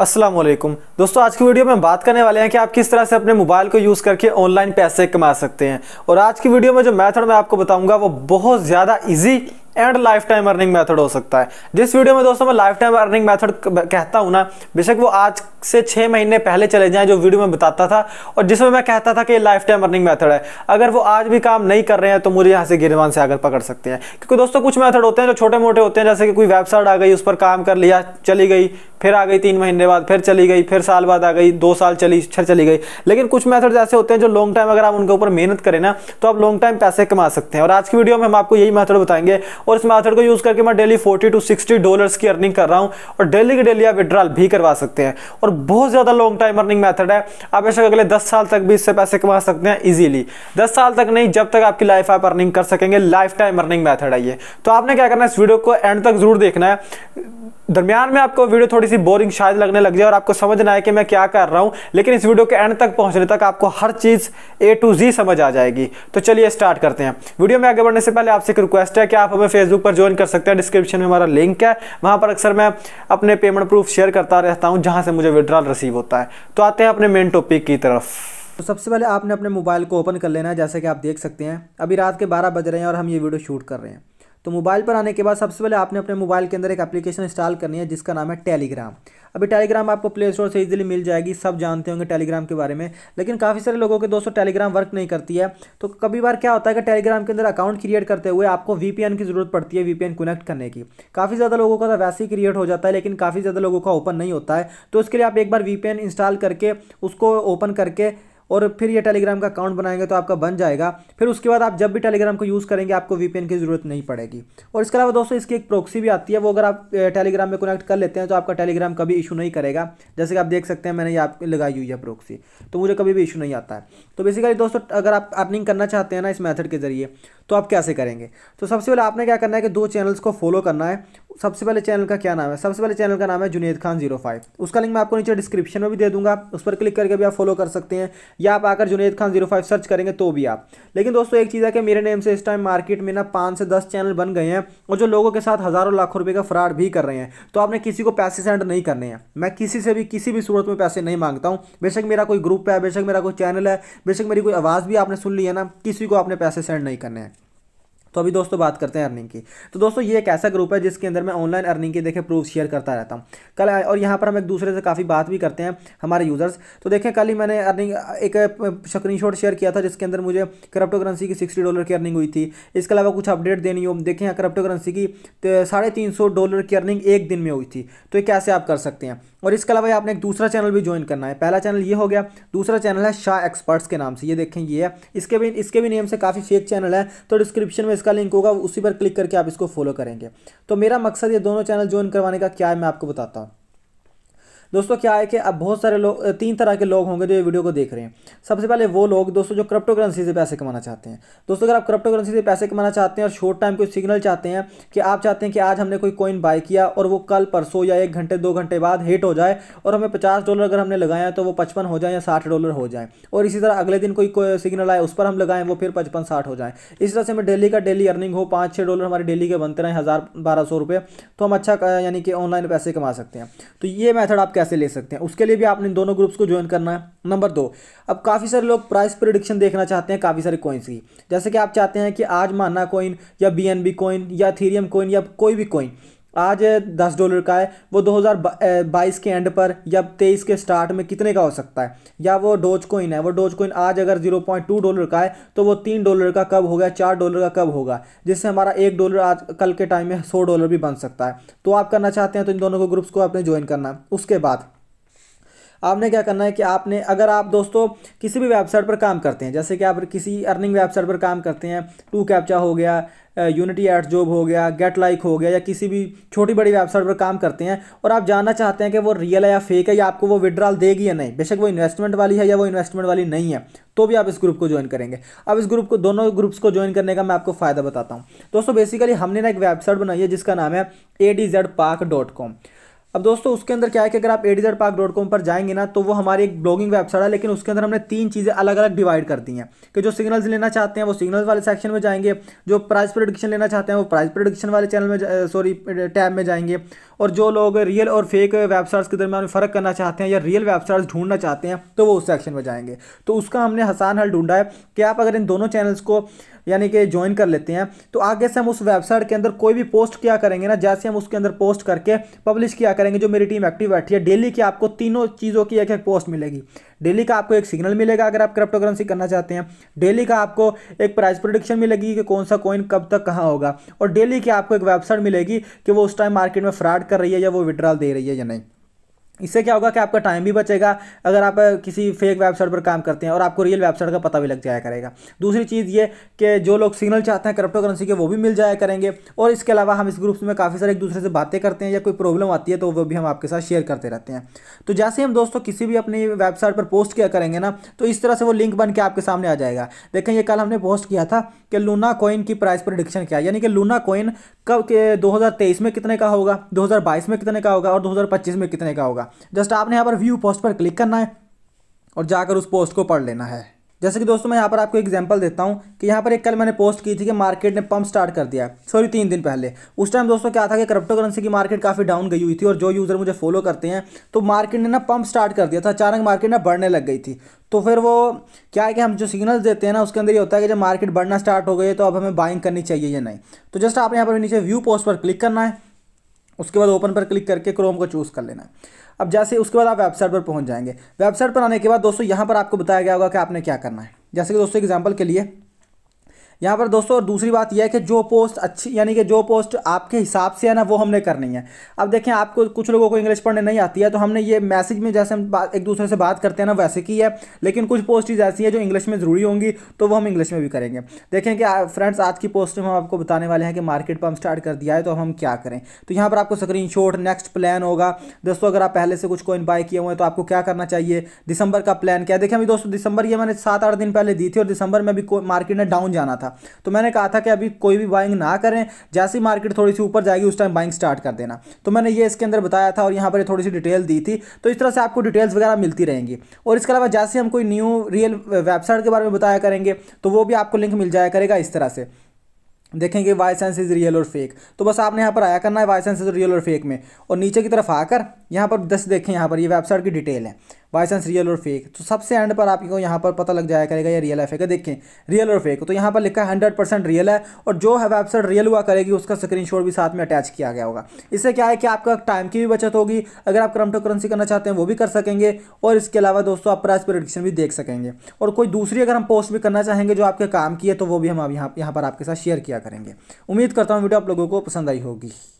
असलम दोस्तों आज की वीडियो में बात करने वाले हैं कि आप किस तरह से अपने मोबाइल को यूज़ करके ऑनलाइन पैसे कमा सकते हैं और आज की वीडियो में जो मेथड मैं आपको बताऊंगा वो बहुत ज़्यादा easy and life time earning method हो सकता है जिस वीडियो में दोस्तों मैं लाइफ टाइम अर्निंग मेथड कहता हूँ ना बेशक वो आज से छः महीने पहले चले जाएँ जो वीडियो में बताता था और जिसमें मैं कहता था कि ये लाइफ टाइम अर्निंग मेथड है अगर वो आज भी काम नहीं कर रहे हैं तो मुझे यहाँ से गिरवान से आकर पकड़ सकते हैं क्योंकि दोस्तों कुछ मैथड होते हैं जो छोटे मोटे होते हैं जैसे कि कोई वेबसाइट आ गई उस पर काम कर लिया चली गई फिर आ गई तीन महीने बाद फिर चली गई फिर साल बाद आ गई दो साल चली फिर चली गई लेकिन कुछ मेथड्स ऐसे होते हैं जो लॉन्ग टाइम अगर आप उनके ऊपर मेहनत करें ना तो आप लॉन्ग टाइम पैसे कमा सकते हैं और आज की वीडियो में हम आपको यही मेथड बताएंगे और इस मेथड को यूज़ करके मैं daily forty to sixty dollars की अर्निंग कर रहा हूँ और डेली की डेली आप विड्रॉल भी करवा सकते हैं और बहुत ज़्यादा लॉन्ग टाइम अर्निंग मैथड है आप बेशक अगले दस साल तक भी इससे पैसे कमा सकते हैं ईजिली दस साल तक नहीं जब तक आपकी लाइफ आप अर्निंग कर सकेंगे लाइफ टाइम अर्निंग मैथड है ये तो आपने क्या करना है इस वीडियो को एंड तक जरूर देखना है दरमियान में आपको वीडियो थोड़ी सी बोरिंग शायद लगने लग जाए और आपको समझ ना आए कि मैं क्या कर रहा हूँ लेकिन इस वीडियो के एंड तक पहुँचने तक आपको हर चीज़ ए टू जी समझ आ जाएगी तो चलिए स्टार्ट करते हैं वीडियो में आगे बढ़ने से पहले आपसे एक रिक्वेस्ट है कि आप हमें फेसबुक पर ज्वाइन कर सकते हैं डिस्क्रिप्शन में हमारा लिंक है वहाँ पर अक्सर मैं अपने पेमेंट प्रूफ शेयर करता रहता हूँ जहाँ से मुझे विड्रॉल रिसीव होता है तो आते हैं अपने मेन टॉपिक की तरफ तो सबसे पहले आपने अपने मोबाइल को ओपन कर लेना है जैसे कि आप देख सकते हैं अभी रात के बारह बज रहे हैं और हम ये वीडियो शूट कर रहे हैं तो मोबाइल पर आने के बाद सबसे पहले आपने अपने मोबाइल के अंदर एक एप्लीकेशन इंस्टॉल करनी है जिसका नाम है टेलीग्राम अभी टेलीग्राम आपको प्ले स्टोर से इजीली मिल जाएगी सब जानते होंगे टेलीग्राम के बारे में लेकिन काफ़ी सारे लोगों के दोस्तों टेलीग्राम वर्क नहीं करती है तो कभी बार क्या होता है कि टेलीग्राम के अंदर अकाउंट क्रिएट करते हुए आपको वीपीएन की ज़रूरत पड़ती है वीपीएन कनेक्ट करने की काफ़ी ज़्यादा लोगों का तो वैसे ही क्रिएट हो जाता है लेकिन काफ़ी ज़्यादा लोगों का ओपन नहीं होता है तो उसके लिए आप एक बार वी इंस्टॉल करके उसको ओपन करके और फिर ये टेलीग्राम का अकाउंट बनाएंगे तो आपका बन जाएगा फिर उसके बाद आप जब भी टेलीग्राम को यूज़ करेंगे आपको वीपीएन की ज़रूरत नहीं पड़ेगी और इसके अलावा दोस्तों इसकी एक प्रोक्सी भी आती है वो अगर आप टेलीग्राम में कनेक्ट कर लेते हैं तो आपका टेलीग्राम कभी इशू नहीं करेगा जैसे कि आप देख सकते हैं मैंने ये आप लगाई हुई है प्रोक्सी तो मुझे कभी भी इशू नहीं आता है तो बेसिकली दोस्तों अगर आप अर्निंग करना चाहते हैं ना इस मैथड के जरिए तो आप कैसे करेंगे तो सबसे पहले आपने क्या करना है कि दो चैनल्स को फॉलो करना है सबसे पहले चैनल का क्या नाम है सबसे पहले चैनल का नाम है जुनेद खान जीरो फाइव उसका लिंक मैं आपको नीचे डिस्क्रिप्शन में भी दे दूंगा उस पर क्लिक करके भी आप फॉलो कर सकते हैं या आप आकर Junaid Khan zero five search करेंगे तो भी आप लेकिन दोस्तों एक चीज़ है कि मेरे नेम से इस टाइम मार्केट में ना पाँच से दस चैनल बन गए हैं और जो लोगों के साथ हज़ारों लाखों रुपये का फ्रॉड भी कर रहे हैं तो आपने किसी को पैसे सेंड नहीं करने हैं मैं किसी से भी किसी भी सूरत में पैसे नहीं मांगता हूँ बेशक मेरा कोई ग्रुप है बेशक मेरा कोई चैनल है बेशक मेरी कोई आवाज़ भी आपने सुन ली है ना किसी को आपने पैसे सेंड नहीं करने हैं तो अभी दोस्तों बात करते हैं अर्निंग की तो दोस्तों ये एक ऐसा ग्रुप है जिसके अंदर मैं ऑनलाइन अर्निंग के देखें प्रूफ शेयर करता रहता हूँ कल और यहाँ पर हम एक दूसरे से काफ़ी बात भी करते हैं हमारे यूज़र्स तो देखें कल ही मैंने अर्निंग एक स्क्रीन शेयर किया था जिसके अंदर मुझे करप्टो करेंसी की सिक्सटी डॉलर की अर्निंग हुई थी इसके अलावा कुछ अपडेट देनी हो देखें यहाँ करप्टो करेंसी की तो साढ़े तीन सौ डॉलर की अर्निंग एक दिन में हुई थी तो ये कैसे आप कर सकते हैं और इसके अलावा आपने एक दूसरा चैनल भी ज्वाइन करना है पहला चैनल ये हो गया दूसरा चैनल है शाह एक्सपर्ट्स के नाम से ये देखें ये है इसके भी इसके भी नेम से काफ़ी फेक चैनल है तो डिस्क्रिप्शन में इसका लिंक होगा उसी पर क्लिक करके आप इसको फॉलो करेंगे तो मेरा मकसद ये दोनों चैनल ज्वाइन करवाने का क्या है मैं आपको बताता हूँ दोस्तों क्या है कि अब बहुत सारे लोग तीन तरह के लोग होंगे जो ये वीडियो को देख रहे हैं सबसे पहले वो लोग दोस्तों जो क्रिप्टो करेंसी से पैसे कमाना चाहते हैं दोस्तों अगर आप क्रिप्टो करेंसी से पैसे कमाना चाहते हैं और शॉर्ट टाइम कोई सिग्नल चाहते हैं कि आप चाहते हैं कि आज हमने कोई कॉइन बाय किया और वो कल परसों या एक घंटे दो घंटे बाद हिट हो जाए और हमें पचास डॉलर अगर हमने लगाया तो वो पचपन हो जाए या साठ डॉलर हो जाए और इसी तरह अगले दिन कोई सिग्नल आए उस पर हम लगाएं वो फिर पचपन साठ हो जाए इस तरह से हमें डेली का डेली अर्निंग हो पाँच छः डॉलर हमारे डेली के बनते रहें हज़ार बारह सौ रुपये तो हम अच्छा यानी कि ऑनलाइन पैसे कमा सकते हैं तो ये मैथड आप कैसे ले सकते हैं उसके लिए भी आपने दोनों ग्रुप्स को ज्वाइन करना है नंबर दो अब काफ़ी सारे लोग प्राइस प्रिडिक्शन देखना चाहते हैं काफ़ी सारे कॉइन्स की जैसे कि आप चाहते हैं कि आज माना कॉइन या बी बी कॉइन या थीरियम कॉइन या कोई भी कॉइन आज दस डॉलर का है वो 2022 के एंड पर या तेईस के स्टार्ट में कितने का हो सकता है या वो डोज कोइन है वो डोज कोइन आज अगर 0.2 डॉलर का है तो वो तीन डॉलर का कब हो गया चार डॉलर का कब होगा जिससे हमारा एक डॉलर आज कल के टाइम में सौ डॉलर भी बन सकता है तो आप करना चाहते हैं तो इन दोनों को ग्रुप्स को आपने ज्वाइन करना उसके बाद आपने क्या करना है कि आपने अगर आप दोस्तों किसी भी वेबसाइट पर काम करते हैं जैसे कि आप किसी अर्निंग वेबसाइट पर काम करते हैं टू कैप्चा हो गया यूनिटी एट जॉब हो गया गेट लाइक हो गया या किसी भी छोटी बड़ी वेबसाइट पर काम करते हैं और आप जानना चाहते हैं कि वो रियल है या फेक है या आपको वो विड्रॉल देगी या नहीं बेशक वो इन्वेस्टमेंट वाली है या वो इन्वेस्टमेंट वाली नहीं है तो भी आप इस ग्रुप को ज्वाइन करेंगे अब इस ग्रुप को दोनों ग्रुप्स को ज्वाइन करने का मैं आपको फ़ायदा बताता हूँ दोस्तों बेसिकली हमने ना एक वेबसाइट बनाई है जिसका नाम है A D Z park dot com अब दोस्तों उसके अंदर क्या है कि अगर आप एडिजर पार्क डॉट कॉम पर जाएंगे ना तो वो हमारी एक ब्लॉगिंग वेबसाइट है लेकिन उसके अंदर हमने तीन चीज़ें अलग अलग डिवाइड कर दी हैं कि जो सिग्नल्स लेना चाहते हैं वो सिग्नल्स वाले सेक्शन में जाएंगे जो प्राइस प्रोडिक्शन लेना चाहते हैं वो प्राइस प्रोडिक्शन वाले चैनल में सॉरी टैब में जाएंगे और जो लोग रियल और फेक वेबसाइट्स के दरमियान फ़र्क करना चाहते हैं या रियल वेबसाइट्स ढूंढना चाहते हैं तो वो उस सेक्शन में जाएंगे तो उसका हमने आसान हल ढूंढा है कि आप अगर इन दोनों चैनल्स को यानी कि ज्वाइन कर लेते हैं तो आगे से हम उस वेबसाइट के अंदर कोई भी पोस्ट क्या करेंगे ना जैसे हम उसके अंदर पोस्ट करके पब्लिश किया करेंगे जो मेरी टीम एक्टिव बैठी है डेली की आपको तीनों चीज़ों की एक एक पोस्ट मिलेगी डेली का आपको एक सिग्नल मिलेगा अगर आप क्रिप्टोकरेंसी करना चाहते हैं डेली का आपको एक प्राइस प्रोडिक्शन मिलेगी कि कौन सा कॉइन कब तक कहाँ होगा और डेली की आपको एक वेबसाइट मिलेगी कि वो उस टाइम मार्केट में फ्रॉड कर रही है या वो विड्रॉल दे रही है या नहीं इससे क्या होगा कि आपका टाइम भी बचेगा अगर आप किसी फेक वेबसाइट पर काम करते हैं और आपको रियल वेबसाइट का पता भी लग जाया करेगा दूसरी चीज़ ये कि जो लोग सिग्नल चाहते हैं क्रिप्टो करेंसी के वो भी मिल जाया करेंगे और इसके अलावा हम इस ग्रुप्स में काफ़ी सारे एक दूसरे से बातें करते हैं या कोई प्रॉब्लम आती है तो वो भी हम आपके साथ शेयर करते रहते हैं तो जैसे हम दोस्तों किसी भी अपनी वेबसाइट पर पोस्ट किया करेंगे ना तो इस तरह से वो लिंक बन के आपके सामने आ जाएगा देखें ये कल हमने पोस्ट किया था कि लूना कोइन की प्राइस प्रोडिक्शन क्या यानी कि लूना कोइन कब के दो में कितने का होगा दो में कितने का होगा और दो में कितने का होगा जस्ट आपने यहाँ पर व्यू पोस्ट पर क्लिक करना है और जाकर उस पोस्ट को पढ़ लेना है जैसे कि दोस्तों मैं यहाँ पर आपको एग्जांपल देता हूँ कि यहाँ पर एक कल मैंने पोस्ट की थी कि मार्केट ने पंप स्टार्ट कर दिया सॉरी तीन दिन पहले उस टाइम दोस्तों क्या था कि क्रिप्टो करेंसी की मार्केट काफ़ी डाउन गई हुई थी और जो यूज़र मुझे फॉलो करते हैं तो मार्केट ने ना पंप स्टार्ट कर दिया था अचानक मार्केट ना बढ़ने लग गई थी तो फिर वो क्या है कि हम जो सिग्नल्स देते हैं ना उसके अंदर ये होता है कि जब मार्केट बढ़ना स्टार्ट हो गई तो अब हमें बाइंग करनी चाहिए या नहीं तो जस्ट आपने यहाँ पर नीचे व्यू पोस्ट पर क्लिक करना है उसके बाद ओपन पर क्लिक करके क्रोम को चूज़ कर लेना है अब जैसे उसके बाद आप वेबसाइट पर पहुंच जाएंगे वेबसाइट पर आने के बाद दोस्तों यहाँ पर आपको बताया गया होगा कि आपने क्या करना है जैसे कि दोस्तों एग्जाम्पल के लिए यहाँ पर दोस्तों और दूसरी बात यह है कि जो पोस्ट अच्छी यानी कि जो पोस्ट आपके हिसाब से है ना वो हमने करनी है अब देखें आपको कुछ लोगों को इंग्लिश पढ़ने नहीं आती है तो हमने ये मैसेज में जैसे हम एक दूसरे से बात करते हैं ना वैसे की है लेकिन कुछ पोस्ट ऐसी हैं जो इंग्लिश में ज़रूरी होंगी तो वो हम इंग्लिश में भी करेंगे देखें कि फ्रेंड्स आज की पोस्ट में हम आपको बताने वाले हैं कि मार्केट पर हम स्टार्ट कर दिया है तो हम क्या करें तो यहाँ पर आपको स्क्रीन नेक्स्ट प्लान होगा दोस्तों अगर आप पहले से कुछ कोइन बाय किए हुए हैं तो आपको क्या करना चाहिए दिसंबर का प्लान क्या देखें अभी दोस्तों दिसंबर ये मैंने सात आठ दिन पहले दी थी और दिसंबर में भी मार्केट ने डाउन जाना था था तो मैंने कहा था कि अभी कोई भी बाइंग ना करें जैसी मार्केट थोड़ी सी ऊपर जाएगी उस टाइम बाइंग स्टार्ट कर देना तो मैंने ये इसके अंदर बताया था और यहाँ पर थोड़ी सी डिटेल दी थी तो इस तरह से आपको डिटेल्स वगैरह मिलती रहेंगी और इसके अलावा जैसे हम कोई न्यू रियल वेबसाइट के बारे में बताया करेंगे तो वो भी आपको लिंक मिल जाया करेगा इस तरह से देखेंगे वाई सेंस इज़ रियल और फेक तो बस आपने यहाँ पर आया करना है वाई सेंस इज़ रियल और फेक में और नीचे की तरफ आकर यहाँ पर दस देखें यहाँ पर ये यह वेबसाइट की डिटेल है बाई चांस रियल और फेक तो सबसे एंड पर आपको यहाँ पर पता लग जाया करेगा ये रियल है फेक है देखें रियल और फेक तो यहाँ पर लिखा है हंड्रेड परसेंट रियल है और जो है वेबसाइट रियल हुआ करेगी उसका स्क्रीनशॉट भी साथ में अटैच किया गया होगा इससे क्या है कि आपका टाइम की भी बचत होगी अगर आप क्रम्टो करेंसी करना चाहते हैं वो भी कर सकेंगे और इसके अलावा दोस्तों आप प्राइस प्रोडिक्शन भी देख सकेंगे और कोई दूसरी अगर हम पोस्ट भी करना चाहेंगे जो आपके काम की है तो वो भी हम यहाँ यहाँ पर आपके साथ शेयर किया करेंगे उम्मीद करता हूँ वीडियो आप लोगों को पसंद आई होगी